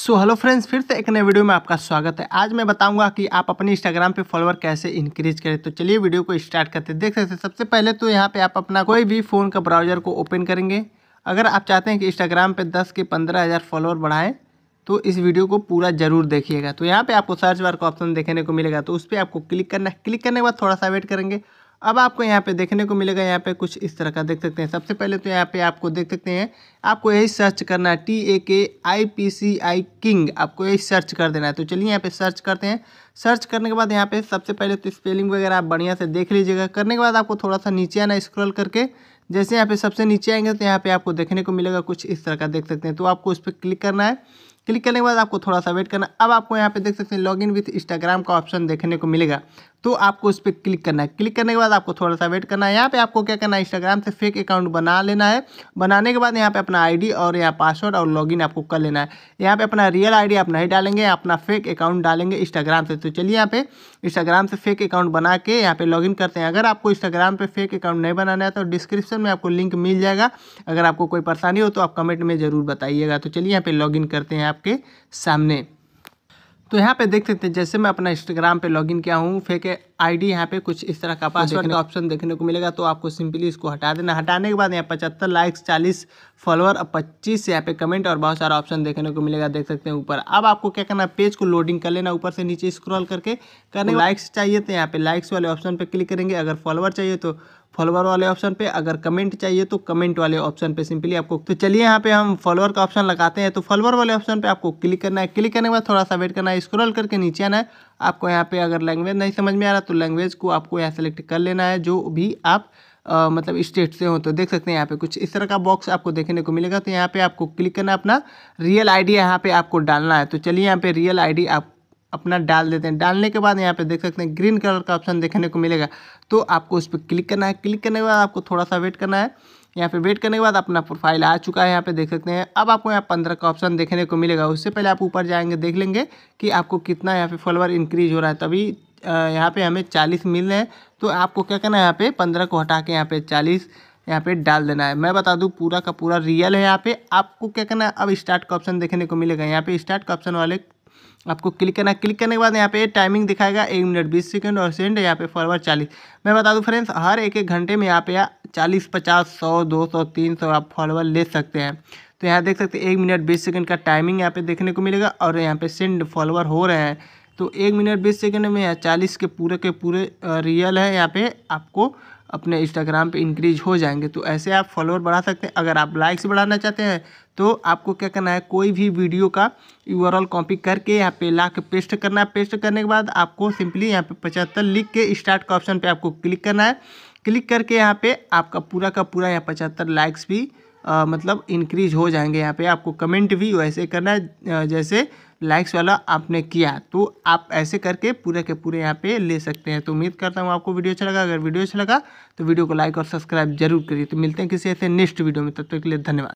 so hello friends फिर से एक नए वीडियो में आपका स्वागत है आज मैं बताऊंगा कि आप अपने इंस्टाग्राम पे फॉलोअर कैसे इंक्रीज करें तो चलिए वीडियो को स्टार्ट करते हैं देख सकते हैं सबसे पहले तो यहाँ पे आप अपना कोई भी फ़ोन का ब्राउज़र को ओपन करेंगे अगर आप चाहते हैं कि इंस्टाग्राम पे दस के पंद्रह हज़ार फॉलोअर बढ़ाएँ तो इस वीडियो को पूरा जरूर देखिएगा तो यहाँ पर आपको सर्च बार का ऑप्शन देखने को मिलेगा तो उस पर आपको क्लिक करना है क्लिक करने के बाद थोड़ा सा वेट करेंगे अब आपको यहाँ पे देखने को मिलेगा यहाँ पे कुछ इस तरह का देख सकते हैं सबसे पहले तो यहाँ पे आपको देख सकते हैं आपको यही सर्च करना है टी ए के I P C I king आपको यही सर्च कर देना है तो चलिए यहाँ पे सर्च करते हैं सर्च करने के बाद यहाँ पे सबसे पहले तो स्पेलिंग वगैरह आप बढ़िया से देख लीजिएगा करने के बाद आपको थोड़ा सा नीचे आना स्क्रॉल करके जैसे यहाँ पे सबसे नीचे आएंगे तो यहाँ पे आपको देखने को मिलेगा कुछ इस तरह का देख सकते हैं तो आपको उस पर क्लिक करना है क्लिक करने के बाद आपको थोड़ा सा वेट करना अब आपको यहाँ पे देख सकते हैं लॉगिन विथ इंस्टाग्राम का ऑप्शन देखने को मिलेगा तो आपको उस पर क्लिक करना है क्लिक करने के बाद आपको थोड़ा सा वेट करना है यहाँ पे आपको क्या करना है इंस्टाग्राम से फेक अकाउंट बना लेना है बनाने के बाद यहाँ पे अपना आईडी और यहाँ पासवर्ड और लॉगिन आपको कर लेना है यहाँ पे अपना रियल आईडी आप नहीं डालेंगे अपना फेक अकाउंट डालेंगे इंस्टाग्राम से तो चलिए यहाँ पे इंस्टाग्राम से फेक अकाउंट बना के यहाँ पे लॉगिन करते हैं अगर आपको इंस्टाग्राम पर फेक अकाउंट नहीं बनाना है तो डिस्क्रिप्शन में आपको लिंक मिल जाएगा अगर आपको कोई परेशानी हो तो आप कमेंट में ज़रूर बताइएगा तो चलिए यहाँ पर लॉग करते हैं आपके सामने तो यहाँ पे देख सकते हैं जैसे मैं अपना इंस्टाग्राम पे लॉगिन किया हूँ फेक आईडी यहाँ पे कुछ इस तरह का पासवर्ड तो का ऑप्शन देखने को मिलेगा तो आपको सिंपली इसको हटा देना हटाने के बाद यहाँ पचहत्तर लाइक्स चालीस फॉलोअर और पच्चीस यहाँ पे कमेंट और बहुत सारा ऑप्शन देखने को मिलेगा देख सकते हैं ऊपर अब आपको क्या करना है पेज को लोडिंग कर लेना ऊपर से नीचे स्क्रॉल करके करने लाइक्स चाहिए तो यहाँ पे लाइक्स वाले ऑप्शन पर क्लिक करेंगे अगर फॉलोअर चाहिए तो फॉलोअर वाले ऑप्शन पे अगर कमेंट चाहिए तो कमेंट वाले ऑप्शन पे सिंपली आपको तो चलिए यहाँ पे हम फॉलोअर का ऑप्शन लगाते हैं तो फॉलोअर वाले ऑप्शन पे आपको क्लिक करना है क्लिक करने के बाद थोड़ा सा वेट करना है स्क्रॉल करके नीचे आना है आपको यहाँ पे अगर लैंग्वेज नहीं समझ में आ रहा तो लैंग्वेज को आपको यहाँ सेलेक्ट कर लेना है जो भी आप आ, मतलब स्टेट से हो तो देख सकते हैं यहाँ पे कुछ इस तरह का बॉक्स आपको देखने को मिलेगा तो यहाँ पे आपको क्लिक करना अपना रियल आईडी यहाँ पर आपको डालना है तो चलिए यहाँ पे रियल आईडी आप अपना डाल देते हैं डालने के बाद यहाँ पे देख सकते हैं ग्रीन कलर का ऑप्शन देखने को मिलेगा तो आपको उस पर क्लिक करना है क्लिक करने के बाद आपको थोड़ा सा वेट करना है यहाँ पे वेट करने के बाद अपना प्रोफाइल आ चुका है यहाँ पे देख सकते हैं अब आपको यहाँ पंद्रह का ऑप्शन देखने को मिलेगा उससे पहले आप ऊपर जाएंगे देख लेंगे कि आपको कितना यहाँ पे फॉलोअर इंक्रीज हो रहा है तभी यहाँ पे हमें चालीस मिल रहे हैं तो आपको क्या करना है यहाँ पे पंद्रह को हटा के यहाँ पे चालीस यहाँ पे डाल देना है मैं बता दूँ पूरा का पूरा रियल है यहाँ पे आपको क्या करना है अब स्टार्ट का ऑप्शन देखने को मिलेगा यहाँ पे स्टार्ट का ऑप्शन वाले आपको क्लिक करना क्लिक करने के बाद यहाँ पे टाइमिंग दिखाएगा एक मिनट बीस सेकंड और सेकंड यहाँ पे फॉरवर्ड चालीस मैं बता दूँ फ्रेंड्स हर एक एक घंटे में यहाँ पे चालीस पचास सौ दो सौ तीन सौ आप फॉलोअर ले सकते हैं तो यहाँ देख सकते हैं एक मिनट बीस सेकंड का टाइमिंग यहाँ पे देखने को मिलेगा और यहाँ पे सेंड फॉलोअर हो रहे हैं तो एक मिनट बीस सेकंड में यहाँ चालीस के पूरे के पूरे रियल है यहाँ पे आपको अपने इंस्टाग्राम पे इंक्रीज हो जाएंगे तो ऐसे आप फॉलोअर बढ़ा सकते हैं अगर आप लाइक्स बढ़ाना चाहते हैं तो आपको क्या करना है कोई भी वीडियो का यू कॉपी करके यहाँ पे ला के पेस्ट करना है पेस्ट करने के बाद आपको सिंपली यहाँ पे पचहत्तर लिख के स्टार्ट का ऑप्शन पे आपको क्लिक करना है क्लिक करके यहाँ पे आपका पूरा का पूरा यहाँ पचहत्तर लाइक्स भी आ, मतलब इंक्रीज हो जाएंगे यहाँ पे आपको कमेंट भी वैसे करना है जैसे लाइक्स वाला आपने किया तो आप ऐसे करके पूरे के पूरे यहाँ पे ले सकते हैं तो उम्मीद करता हूँ आपको वीडियो अच्छा लगा अगर वीडियो अच्छा लगा तो वीडियो को लाइक और सब्सक्राइब जरूर करिए तो मिलते हैं किसी ऐसे नेक्स्ट वीडियो में तब तक तो के लिए धन्यवाद